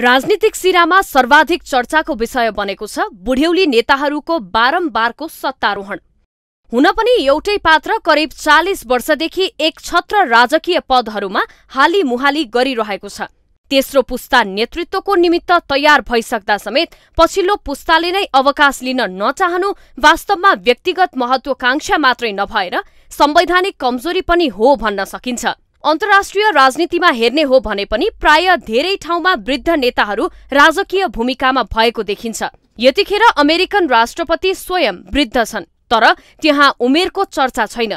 राजनीतिक सिरामा सर्वाधिक चर्चाको विषय बनेको छ बुढ्यौली नेताहरूको बारम्बारको सत्तारोहण हुन पनि एउटै पात्र करिब चालिस वर्षदेखि एक छत्र राजकीय पदहरूमा हालिमुहाली गरिरहेको छ तेस्रो पुस्ता नेतृत्वको निमित्त तयार भइसक्दा समेत पछिल्लो पुस्ताले नै अवकाश लिन नचाहनु वास्तवमा व्यक्तिगत महत्वाकांक्षा मात्रै नभएर संवैधानिक कमजोरी पनि हो भन्न सकिन्छ अन्तर्राष्ट्रिय राजनीतिमा हेर्ने हो भने पनि प्राय धेरै ठाउँमा वृद्ध नेताहरू राजकीय भूमिकामा भएको देखिन्छ यतिखेर अमेरिकन राष्ट्रपति स्वयं वृद्ध छन् तर त्यहाँ उमेरको चर्चा छैन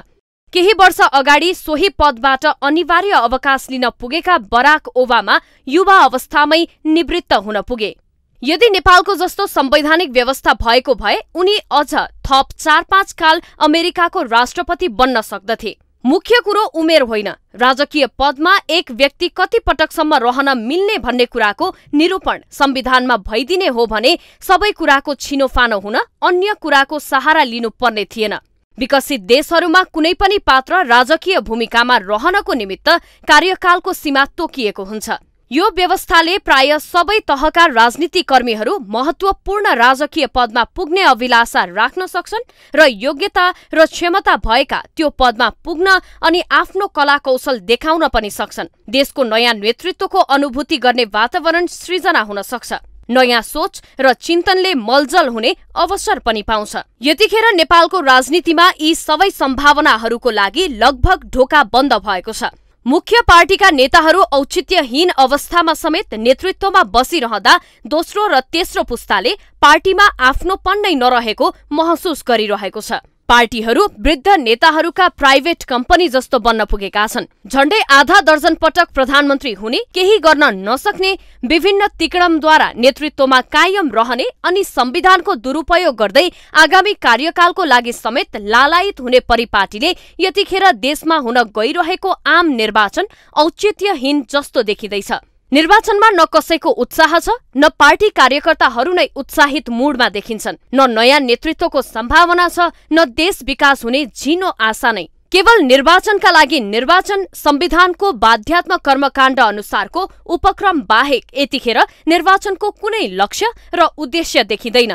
केही वर्ष अगाडि सोही पदबाट अनिवार्य अवकाश लिन पुगेका बराक ओबामा युवा अवस्थामै निवृत्त हुन पुगे यदि नेपालको जस्तो संवैधानिक व्यवस्था भएको भए उनी अझ थप चार पाँच काल अमेरिकाको राष्ट्रपति बन्न सक्दथे मुख्य कुरो उमेर होइन राजकीय पदमा एक व्यक्ति कति पटकसम्म रहन मिल्ने भन्ने कुराको निरूपण संविधानमा भइदिने हो भने सबै कुराको छिनोफानो हुन अन्य कुराको सहारा लिनुपर्ने थिएन विकसित देशहरूमा कुनै पनि पात्र राजकीय भूमिकामा रहनको निमित्त कार्यकालको सीमा तोकिएको हुन्छ यो व्यवस्थाले प्राय सबै तहका राजनीति कर्मीहरू महत्त्वपूर्ण राजकीय पदमा पुग्ने अभिलाषा राख्न सक्छन् र योग्यता र क्षमता भएका त्यो पदमा पुग्न अनि आफ्नो कला कौशल देखाउन पनि सक्छन् देशको नयाँ नेतृत्वको अनुभूति गर्ने वातावरण सृजना हुन सक्छ नयाँ सोच र चिन्तनले मलजल हुने अवसर पनि पाउँछ यतिखेर नेपालको राजनीतिमा यी सबै सम्भावनाहरूको लागि लगभग ढोका बन्द भएको छ मुख्य पार्टीका नेताहरू औचित्यहीन अवस्थामा समेत नेतृत्वमा बसिरहँदा दोस्रो र तेस्रो पुस्ताले पार्टीमा आफ्नोपन नै नरहेको महसुस गरिरहेको छ पार्टीहरू वृद्ध नेताहरूका प्राइभेट कम्पनी जस्तो बन्न पुगेका छन् झण्डै आधा दर्जन पटक प्रधानमन्त्री हुने केही गर्न नसक्ने विभिन्न तिकडमद्वारा नेतृत्वमा कायम रहने अनि संविधानको दुरुपयोग गर्दै आगामी कार्यकालको लागि समेत लालायित हुने परिपाटीले यतिखेर देशमा हुन गइरहेको आम निर्वाचन औचित्यहीन जस्तो देखिँदैछ निर्वाचनमा न कसैको उत्साह छ न पार्टी कार्यकर्ताहरू नै उत्साहित मुडमा देखिन्छन् न नयाँ नेतृत्वको सम्भावना छ न देश विकास हुने झिनो आशा नै केवल निर्वाचनका लागि निर्वाचन संविधानको बाध्यात्मक कर्मकाण्ड अनुसारको उपक्रम बाहेक यतिखेर निर्वाचनको कुनै लक्ष्य र उद्देश्य देखिँदैन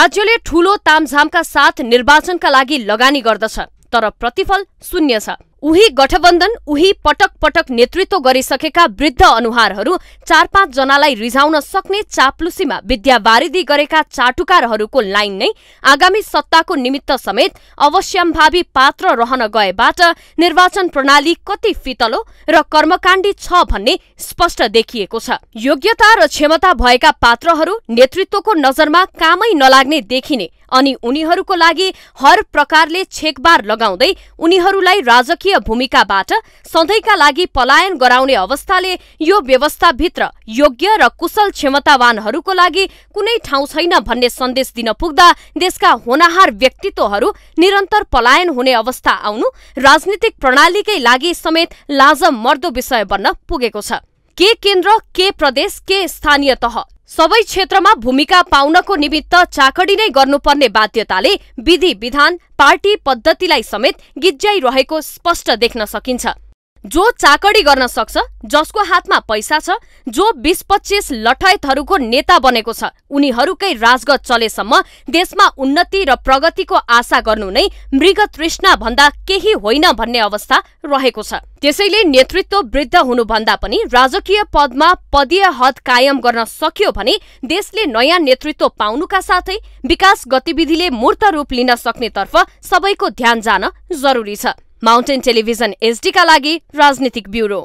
राज्यले ठूलो तामझामका साथ निर्वाचनका लागि लगानी गर्दछ तर प्रतिफल शून्य छ उही गठबन्धन उही पटक पटक नेतृत्व गरिसकेका वृद्ध अनुहारहरू चार पाँच जनालाई रिझाउन सक्ने चाप्लुसीमा विद्यावारिदी गरेका चाटुकारहरूको लाइन नै आगामी सत्ताको निमित्त समेत अवश्यम्भावी पात्र रहन गएबाट निर्वाचन प्रणाली कति फितलो र कर्मकाण्डी छ भन्ने स्पष्ट देखिएको छ योग्यता र क्षमता भएका पात्रहरू नेतृत्वको नजरमा कामै नलाग्ने देखिने अनि उनीहरूको लागि हर प्रकारले छेकबार लगाउँदै उनीहरूलाई राजकीय मुख्य भूमिकाबाट सधैँका लागि पलायन गराउने अवस्थाले यो व्यवस्थाभित्र योग्य र कुशल क्षमतावानहरूको लागि कुनै ठाउँ छैन भन्ने सन्देश दिन पुग्दा देशका होनाहार व्यक्तित्वहरू निरन्तर पलायन हुने अवस्था आउनु राजनीतिक प्रणालीकै लागि समेत लाजम मर्दो विषय बन्न पुगेको छ के केन्द्र के प्रदेश के स्थानीय तह सबै क्षेत्रमा भूमिका पाउनको निमित्त चाकडी नै गर्नुपर्ने बाध्यताले विधि विधान पार्टी पद्धतिलाई समेत गिज्याइरहेको स्पष्ट देख्न सकिन्छ जो चाकडी गर्न सक्छ जसको हातमा पैसा छ जो बिस पच्चिस लठयतहरूको नेता बनेको छ उनीहरूकै राजगत चलेसम्म देशमा उन्नति र प्रगतिको आशा गर्नु नै मृग तृष्णा भन्दा केही होइन भन्ने अवस्था रहेको छ त्यसैले नेतृत्व वृद्ध हुनुभन्दा पनि राजकीय पदमा पदीय हद कायम गर्न सकियो भने देशले नयाँ नेतृत्व पाउनुका साथै विकास गतिविधिले मूर्त रूप लिन सक्नेतर्फ सबैको ध्यान जान जरुरी छ माउन्टेन टेलिभिजन एसडीका लागि राजनीतिक ब्युरो